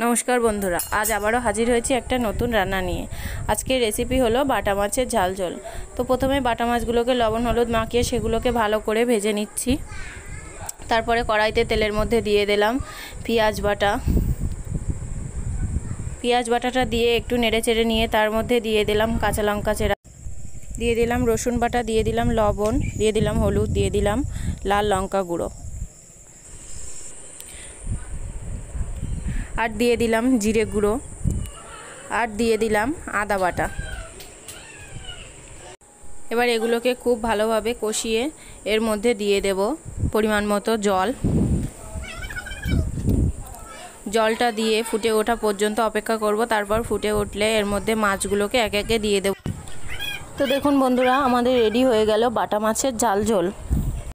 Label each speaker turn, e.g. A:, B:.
A: নমস্কার বন্ধুরা আজ আবারও হাজির হয়েছি একটা নতুন রান্না নিয়ে আজকের রেসিপি হলো বাটা মাছের ঝাল ঝোল তো প্রথমে বাটা মাছগুলোকে লবণ হলুদ মাখিয়ে সেগুলোকে ভালো করে ভেজে নিচ্ছি তারপরে কড়াইতে তেলের মধ্যে দিয়ে দিলাম পেঁয়াজ বাটা পেঁয়াজ বাটাটা দিয়ে একটু নেড়ে চেড়ে নিয়ে তার মধ্যে দিয়ে দিলাম কাঁচা লঙ্কা চেরা দিয়ে দিলাম রসুন বাটা দিয়ে দিলাম লবণ দিয়ে দিলাম হলুদ দিয়ে দিলাম লাল লঙ্কা গুঁড়ো আর দিয়ে দিলাম জিরে গুঁড়ো আর দিয়ে দিলাম আদা বাটা এবার এগুলোকে খুব ভালোভাবে কষিয়ে এর মধ্যে দিয়ে দেব পরিমাণ মতো জল জলটা দিয়ে ফুটে ওঠা পর্যন্ত অপেক্ষা করব তারপর ফুটে উঠলে এর মধ্যে মাছগুলোকে এক একে দিয়ে দেব তো দেখুন বন্ধুরা আমাদের রেডি হয়ে গেল বাটা মাছের ঝাল ঝোল